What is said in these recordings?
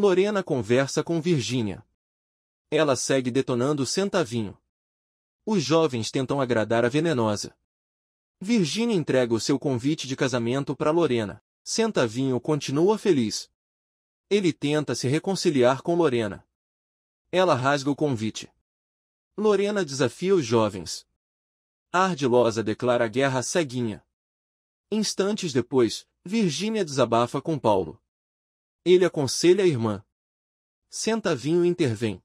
Lorena conversa com Virginia. Ela segue detonando o centavinho. Os jovens tentam agradar a venenosa. Virginia entrega o seu convite de casamento para Lorena. Centavinho continua feliz. Ele tenta se reconciliar com Lorena. Ela rasga o convite. Lorena desafia os jovens. Ardilosa declara guerra ceguinha. Instantes depois, Virginia desabafa com Paulo. Ele aconselha a irmã. Vinho intervém.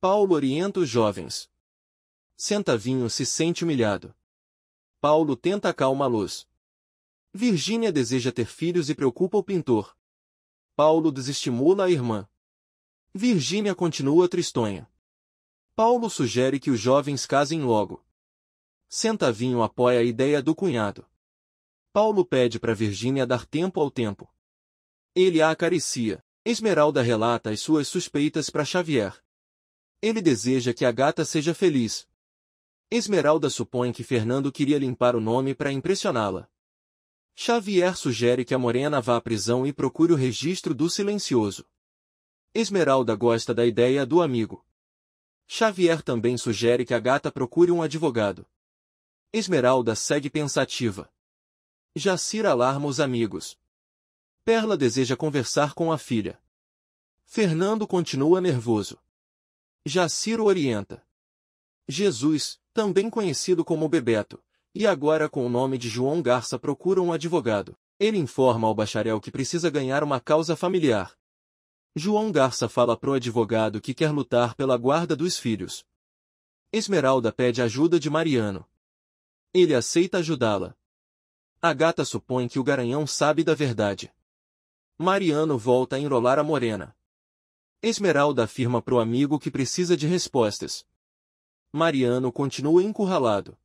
Paulo orienta os jovens. Vinho se sente humilhado. Paulo tenta acalmá-los. Virgínia deseja ter filhos e preocupa o pintor. Paulo desestimula a irmã. Virgínia continua tristonha. Paulo sugere que os jovens casem logo. Vinho apoia a ideia do cunhado. Paulo pede para Virgínia dar tempo ao tempo. Ele a acaricia. Esmeralda relata as suas suspeitas para Xavier. Ele deseja que a gata seja feliz. Esmeralda supõe que Fernando queria limpar o nome para impressioná-la. Xavier sugere que a morena vá à prisão e procure o registro do silencioso. Esmeralda gosta da ideia do amigo. Xavier também sugere que a gata procure um advogado. Esmeralda segue pensativa. Jacira alarma os amigos. Perla deseja conversar com a filha. Fernando continua nervoso. Jaciro orienta. Jesus, também conhecido como Bebeto, e agora com o nome de João Garça procura um advogado. Ele informa ao bacharel que precisa ganhar uma causa familiar. João Garça fala pro advogado que quer lutar pela guarda dos filhos. Esmeralda pede ajuda de Mariano. Ele aceita ajudá-la. A gata supõe que o garanhão sabe da verdade. Mariano volta a enrolar a morena. Esmeralda afirma pro amigo que precisa de respostas. Mariano continua encurralado.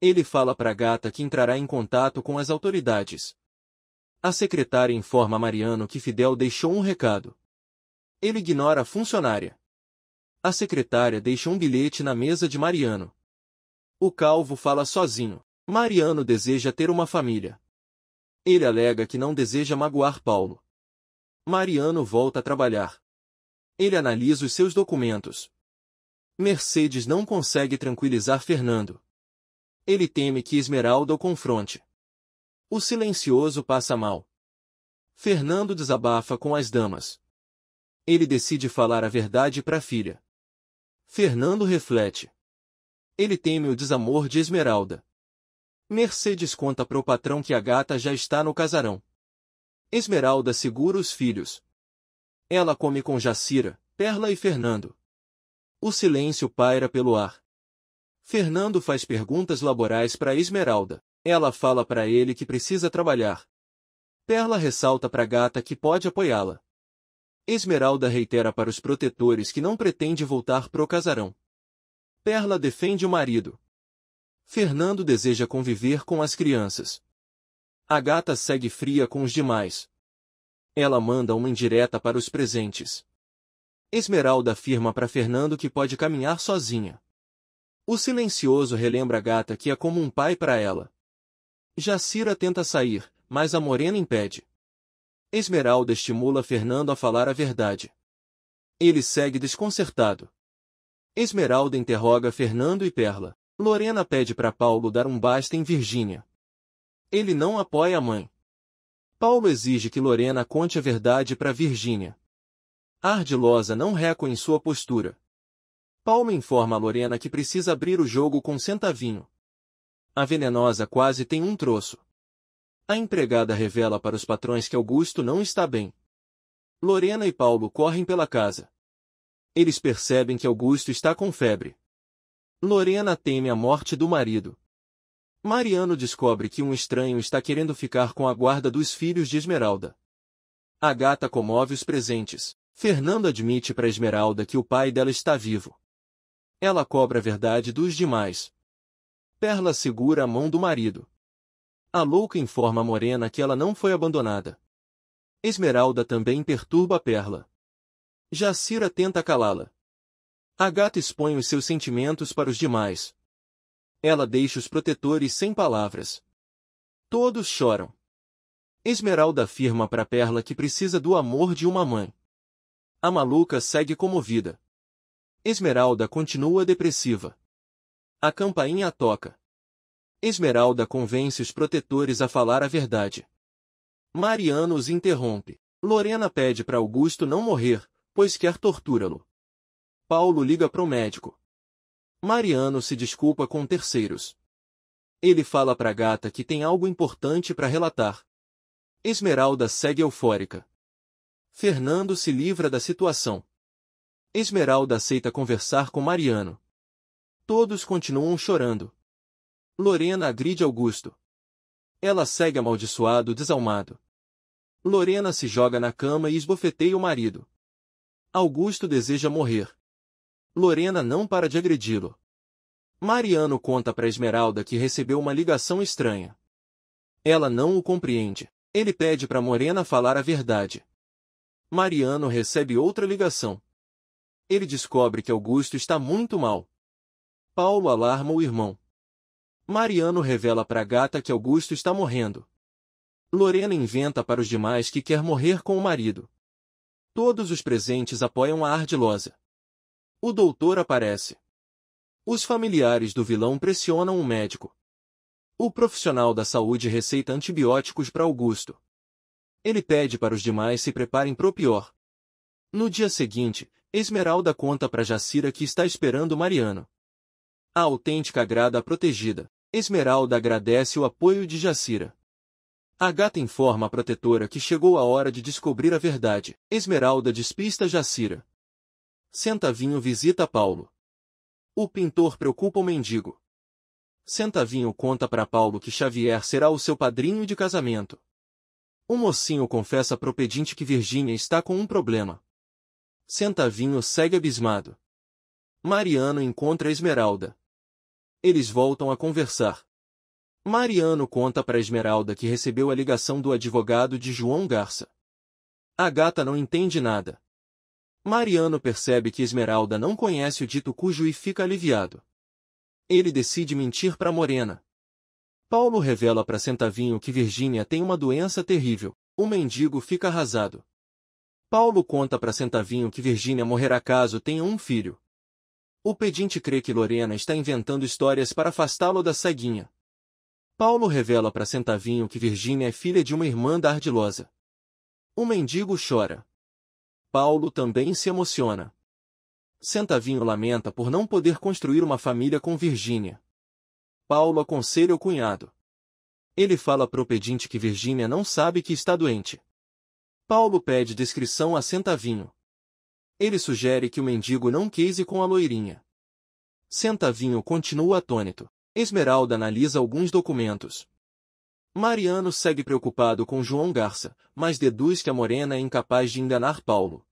Ele fala pra gata que entrará em contato com as autoridades. A secretária informa Mariano que Fidel deixou um recado. Ele ignora a funcionária. A secretária deixa um bilhete na mesa de Mariano. O calvo fala sozinho. Mariano deseja ter uma família. Ele alega que não deseja magoar Paulo. Mariano volta a trabalhar. Ele analisa os seus documentos. Mercedes não consegue tranquilizar Fernando. Ele teme que Esmeralda o confronte. O silencioso passa mal. Fernando desabafa com as damas. Ele decide falar a verdade para a filha. Fernando reflete. Ele teme o desamor de Esmeralda. Mercedes conta pro patrão que a gata já está no casarão. Esmeralda segura os filhos. Ela come com Jacira, Perla e Fernando. O silêncio paira pelo ar. Fernando faz perguntas laborais para Esmeralda. Ela fala para ele que precisa trabalhar. Perla ressalta para gata que pode apoiá-la. Esmeralda reitera para os protetores que não pretende voltar pro casarão. Perla defende o marido, Fernando deseja conviver com as crianças. A gata segue fria com os demais. Ela manda uma indireta para os presentes. Esmeralda afirma para Fernando que pode caminhar sozinha. O silencioso relembra a gata que é como um pai para ela. Jacira tenta sair, mas a morena impede. Esmeralda estimula Fernando a falar a verdade. Ele segue desconcertado. Esmeralda interroga Fernando e Perla. Lorena pede para Paulo dar um basta em Virgínia. Ele não apoia a mãe. Paulo exige que Lorena conte a verdade para Virgínia. Ardilosa não reco em sua postura. Paulo informa a Lorena que precisa abrir o jogo com centavinho. A venenosa quase tem um troço. A empregada revela para os patrões que Augusto não está bem. Lorena e Paulo correm pela casa. Eles percebem que Augusto está com febre. Lorena teme a morte do marido. Mariano descobre que um estranho está querendo ficar com a guarda dos filhos de Esmeralda. A gata comove os presentes. Fernando admite para Esmeralda que o pai dela está vivo. Ela cobra a verdade dos demais. Perla segura a mão do marido. A louca informa a Morena que ela não foi abandonada. Esmeralda também perturba Perla. Jacira tenta calá-la. A gata expõe os seus sentimentos para os demais. Ela deixa os protetores sem palavras. Todos choram. Esmeralda afirma para Perla que precisa do amor de uma mãe. A maluca segue comovida. Esmeralda continua depressiva. A campainha toca. Esmeralda convence os protetores a falar a verdade. Mariano os interrompe. Lorena pede para Augusto não morrer, pois quer torturá-lo. Paulo liga para o médico. Mariano se desculpa com terceiros. Ele fala para gata que tem algo importante para relatar. Esmeralda segue eufórica. Fernando se livra da situação. Esmeralda aceita conversar com Mariano. Todos continuam chorando. Lorena agride Augusto. Ela segue amaldiçoado, desalmado. Lorena se joga na cama e esbofeteia o marido. Augusto deseja morrer. Lorena não para de agredi-lo. Mariano conta para Esmeralda que recebeu uma ligação estranha. Ela não o compreende. Ele pede para Morena falar a verdade. Mariano recebe outra ligação. Ele descobre que Augusto está muito mal. Paulo alarma o irmão. Mariano revela para Gata que Augusto está morrendo. Lorena inventa para os demais que quer morrer com o marido. Todos os presentes apoiam a ardilosa. O doutor aparece. Os familiares do vilão pressionam o um médico. O profissional da saúde receita antibióticos para Augusto. Ele pede para os demais se preparem para o pior. No dia seguinte, Esmeralda conta para Jacira que está esperando Mariano. A autêntica grada a protegida. Esmeralda agradece o apoio de Jacira. A gata informa a protetora que chegou a hora de descobrir a verdade. Esmeralda despista Jacira. Vinho visita Paulo. O pintor preocupa o mendigo. Vinho conta para Paulo que Xavier será o seu padrinho de casamento. O mocinho confessa pro pedinte que Virgínia está com um problema. Vinho segue abismado. Mariano encontra Esmeralda. Eles voltam a conversar. Mariano conta para Esmeralda que recebeu a ligação do advogado de João Garça. A gata não entende nada. Mariano percebe que Esmeralda não conhece o dito cujo e fica aliviado. Ele decide mentir para Morena. Paulo revela para Centavinho que Virgínia tem uma doença terrível. O mendigo fica arrasado. Paulo conta para Centavinho que Virgínia morrerá caso tenha um filho. O pedinte crê que Lorena está inventando histórias para afastá-lo da ceguinha. Paulo revela para Centavinho que Virgínia é filha de uma irmã da Ardilosa. O mendigo chora. Paulo também se emociona. Centavinho lamenta por não poder construir uma família com Virgínia. Paulo aconselha o cunhado. Ele fala pro pedinte que Virgínia não sabe que está doente. Paulo pede descrição a Centavinho. Ele sugere que o mendigo não case com a loirinha. Centavinho continua atônito. Esmeralda analisa alguns documentos. Mariano segue preocupado com João Garça, mas deduz que a morena é incapaz de enganar Paulo.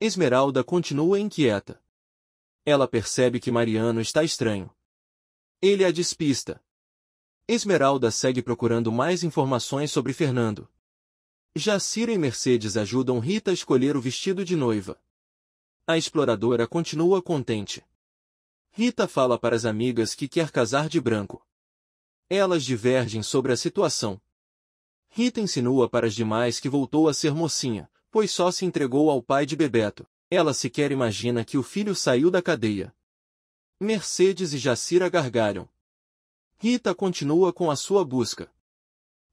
Esmeralda continua inquieta. Ela percebe que Mariano está estranho. Ele a despista. Esmeralda segue procurando mais informações sobre Fernando. Jacira e Mercedes ajudam Rita a escolher o vestido de noiva. A exploradora continua contente. Rita fala para as amigas que quer casar de branco. Elas divergem sobre a situação. Rita insinua para as demais que voltou a ser mocinha, pois só se entregou ao pai de Bebeto. Ela sequer imagina que o filho saiu da cadeia. Mercedes e Jacira gargalham. Rita continua com a sua busca.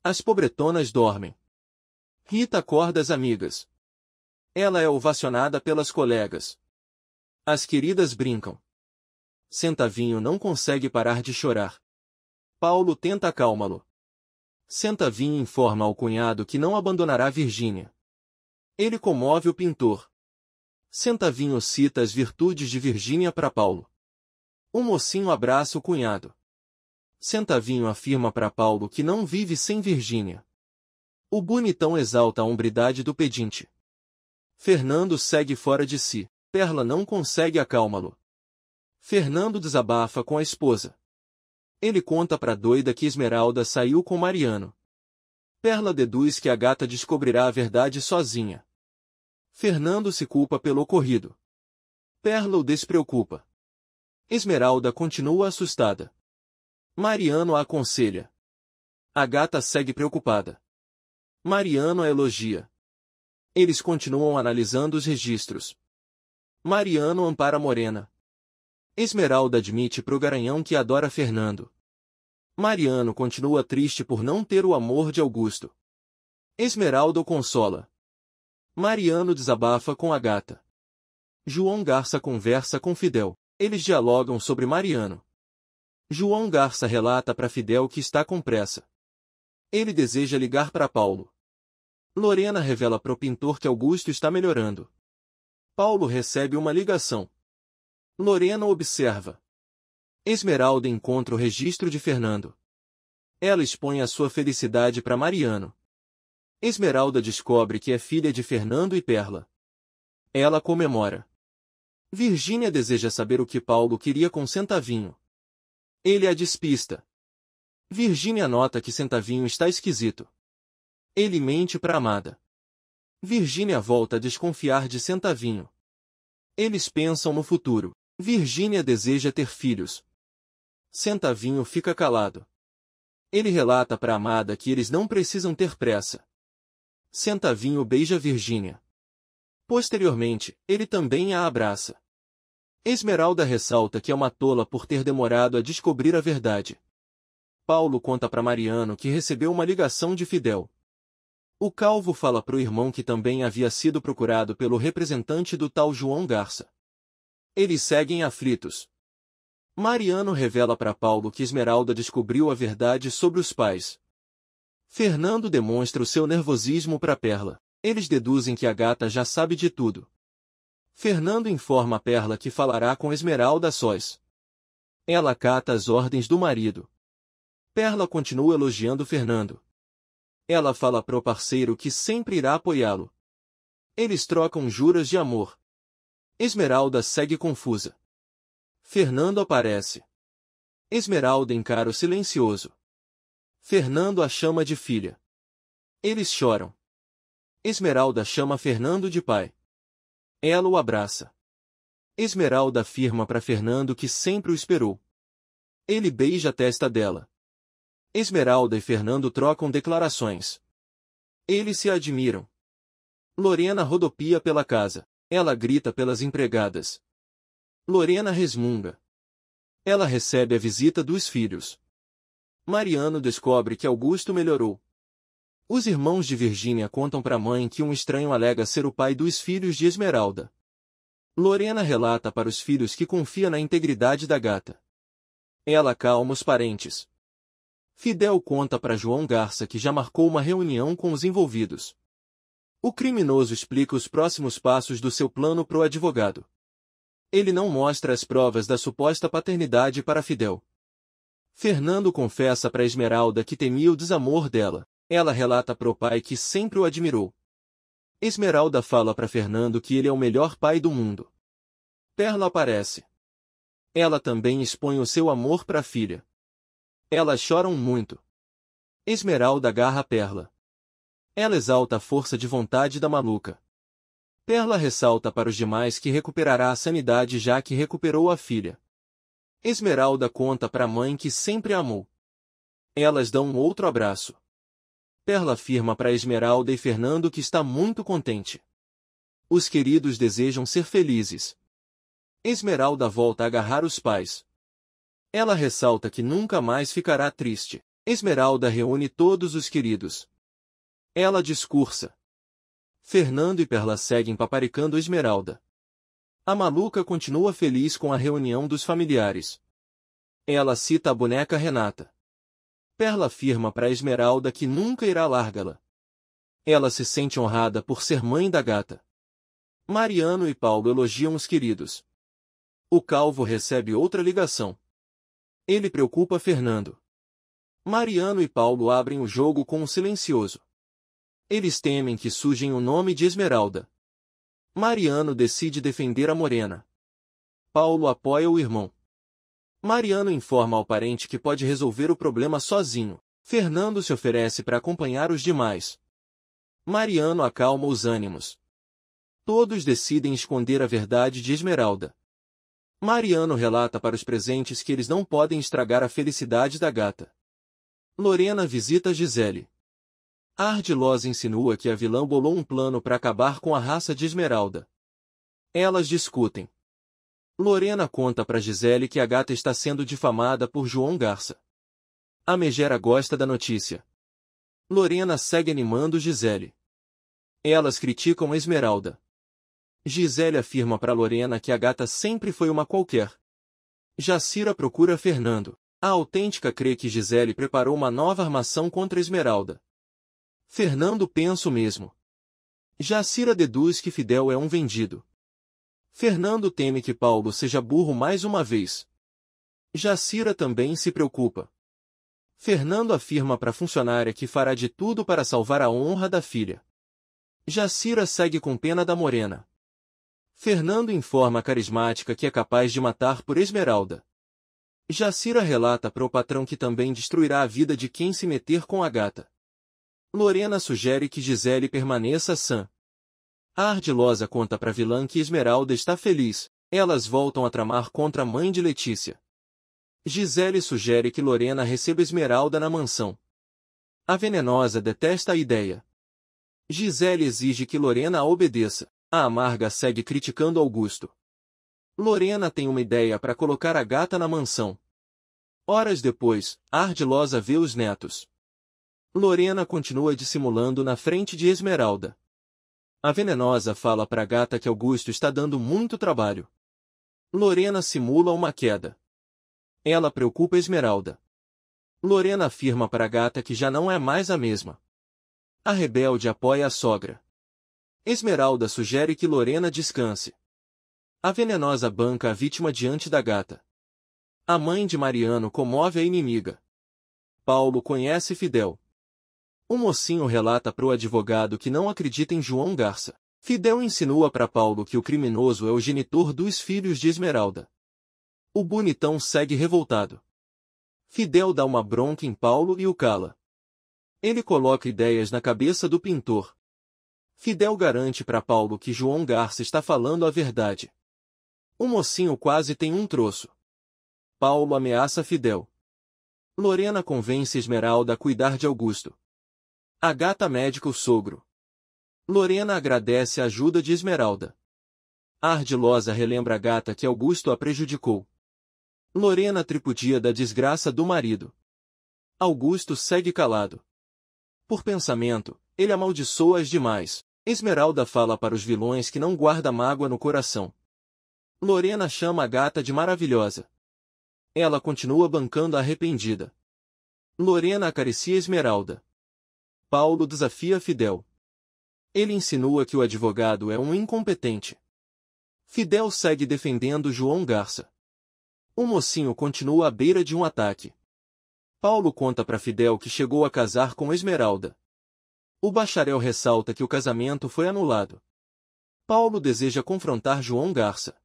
As pobretonas dormem. Rita acorda as amigas. Ela é ovacionada pelas colegas. As queridas brincam. Centavinho não consegue parar de chorar. Paulo tenta acalmá-lo. Sentavin informa ao cunhado que não abandonará Virgínia. Ele comove o pintor. Vinho cita as virtudes de Virgínia para Paulo. O um mocinho abraça o cunhado. Vinho afirma para Paulo que não vive sem Virgínia. O bonitão exalta a hombridade do pedinte. Fernando segue fora de si. Perla não consegue acalmá-lo. Fernando desabafa com a esposa. Ele conta pra doida que Esmeralda saiu com Mariano. Perla deduz que a gata descobrirá a verdade sozinha. Fernando se culpa pelo ocorrido. Perla o despreocupa. Esmeralda continua assustada. Mariano a aconselha. A gata segue preocupada. Mariano a elogia. Eles continuam analisando os registros. Mariano ampara Morena. Esmeralda admite pro Garanhão que adora Fernando. Mariano continua triste por não ter o amor de Augusto. Esmeralda o consola. Mariano desabafa com a gata. João Garça conversa com Fidel. Eles dialogam sobre Mariano. João Garça relata para Fidel que está com pressa. Ele deseja ligar para Paulo. Lorena revela para o pintor que Augusto está melhorando. Paulo recebe uma ligação. Lorena observa. Esmeralda encontra o registro de Fernando. Ela expõe a sua felicidade para Mariano. Esmeralda descobre que é filha de Fernando e Perla. Ela comemora. Virgínia deseja saber o que Paulo queria com Centavinho. Ele a despista. Virgínia nota que Centavinho está esquisito. Ele mente para Amada. Virgínia volta a desconfiar de Centavinho. Eles pensam no futuro. Virgínia deseja ter filhos. Centavinho fica calado. Ele relata para Amada que eles não precisam ter pressa. Centavinho beija Virgínia. Posteriormente, ele também a abraça. Esmeralda ressalta que é uma tola por ter demorado a descobrir a verdade. Paulo conta para Mariano que recebeu uma ligação de Fidel. O calvo fala para o irmão que também havia sido procurado pelo representante do tal João Garça. Eles seguem aflitos. Mariano revela para Paulo que Esmeralda descobriu a verdade sobre os pais. Fernando demonstra o seu nervosismo para Perla. Eles deduzem que a gata já sabe de tudo. Fernando informa Perla que falará com Esmeralda a sós. Ela cata as ordens do marido. Perla continua elogiando Fernando. Ela fala pro parceiro que sempre irá apoiá-lo. Eles trocam juras de amor. Esmeralda segue confusa. Fernando aparece. Esmeralda encara o silencioso. Fernando a chama de filha. Eles choram. Esmeralda chama Fernando de pai. Ela o abraça. Esmeralda afirma para Fernando que sempre o esperou. Ele beija a testa dela. Esmeralda e Fernando trocam declarações. Eles se admiram. Lorena rodopia pela casa. Ela grita pelas empregadas. Lorena resmunga. Ela recebe a visita dos filhos. Mariano descobre que Augusto melhorou. Os irmãos de Virgínia contam para a mãe que um estranho alega ser o pai dos filhos de Esmeralda. Lorena relata para os filhos que confia na integridade da gata. Ela calma os parentes. Fidel conta para João Garça que já marcou uma reunião com os envolvidos. O criminoso explica os próximos passos do seu plano para o advogado. Ele não mostra as provas da suposta paternidade para Fidel. Fernando confessa para Esmeralda que temia o desamor dela. Ela relata para o pai que sempre o admirou. Esmeralda fala para Fernando que ele é o melhor pai do mundo. Perla aparece. Ela também expõe o seu amor para a filha. Elas choram muito. Esmeralda agarra Perla. Ela exalta a força de vontade da maluca. Perla ressalta para os demais que recuperará a sanidade já que recuperou a filha. Esmeralda conta para a mãe que sempre amou. Elas dão um outro abraço. Perla afirma para Esmeralda e Fernando que está muito contente. Os queridos desejam ser felizes. Esmeralda volta a agarrar os pais. Ela ressalta que nunca mais ficará triste. Esmeralda reúne todos os queridos. Ela discursa. Fernando e Perla seguem paparicando Esmeralda. A maluca continua feliz com a reunião dos familiares. Ela cita a boneca Renata. Perla afirma para Esmeralda que nunca irá largá-la. Ela se sente honrada por ser mãe da gata. Mariano e Paulo elogiam os queridos. O calvo recebe outra ligação. Ele preocupa Fernando. Mariano e Paulo abrem o jogo com um silencioso. Eles temem que sujem o nome de Esmeralda. Mariano decide defender a Morena. Paulo apoia o irmão. Mariano informa ao parente que pode resolver o problema sozinho. Fernando se oferece para acompanhar os demais. Mariano acalma os ânimos. Todos decidem esconder a verdade de Esmeralda. Mariano relata para os presentes que eles não podem estragar a felicidade da gata. Lorena visita Gisele. Ardilosa insinua que a vilã bolou um plano para acabar com a raça de Esmeralda. Elas discutem. Lorena conta para Gisele que a gata está sendo difamada por João Garça. A Megera gosta da notícia. Lorena segue animando Gisele. Elas criticam Esmeralda. Gisele afirma para Lorena que a gata sempre foi uma qualquer. Jacira procura Fernando. A autêntica crê que Gisele preparou uma nova armação contra Esmeralda. Fernando pensa o mesmo. Jacira deduz que Fidel é um vendido. Fernando teme que Paulo seja burro mais uma vez. Jacira também se preocupa. Fernando afirma para a funcionária que fará de tudo para salvar a honra da filha. Jacira segue com pena da morena. Fernando informa a carismática que é capaz de matar por Esmeralda. Jacira relata para o patrão que também destruirá a vida de quem se meter com a gata. Lorena sugere que Gisele permaneça sã. A ardilosa conta para vilã que Esmeralda está feliz. Elas voltam a tramar contra a mãe de Letícia. Gisele sugere que Lorena receba Esmeralda na mansão. A venenosa detesta a ideia. Gisele exige que Lorena a obedeça. A amarga segue criticando Augusto. Lorena tem uma ideia para colocar a gata na mansão. Horas depois, a ardilosa vê os netos. Lorena continua dissimulando na frente de Esmeralda. A venenosa fala para a gata que Augusto está dando muito trabalho. Lorena simula uma queda. Ela preocupa Esmeralda. Lorena afirma para a gata que já não é mais a mesma. A rebelde apoia a sogra. Esmeralda sugere que Lorena descanse. A venenosa banca a vítima diante da gata. A mãe de Mariano comove a inimiga. Paulo conhece Fidel. O mocinho relata para o advogado que não acredita em João Garça. Fidel insinua para Paulo que o criminoso é o genitor dos filhos de Esmeralda. O bonitão segue revoltado. Fidel dá uma bronca em Paulo e o cala. Ele coloca ideias na cabeça do pintor. Fidel garante para Paulo que João Garça está falando a verdade. O mocinho quase tem um troço. Paulo ameaça Fidel. Lorena convence Esmeralda a cuidar de Augusto. A gata médica o sogro. Lorena agradece a ajuda de Esmeralda. A ardilosa relembra a gata que Augusto a prejudicou. Lorena tripudia da desgraça do marido. Augusto segue calado. Por pensamento, ele amaldiçoa as demais. Esmeralda fala para os vilões que não guarda mágoa no coração. Lorena chama a gata de maravilhosa. Ela continua bancando arrependida. Lorena acaricia Esmeralda. Paulo desafia Fidel. Ele insinua que o advogado é um incompetente. Fidel segue defendendo João Garça. O mocinho continua à beira de um ataque. Paulo conta para Fidel que chegou a casar com Esmeralda. O bacharel ressalta que o casamento foi anulado. Paulo deseja confrontar João Garça.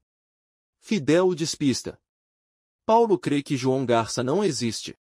Fidel o despista. Paulo crê que João Garça não existe.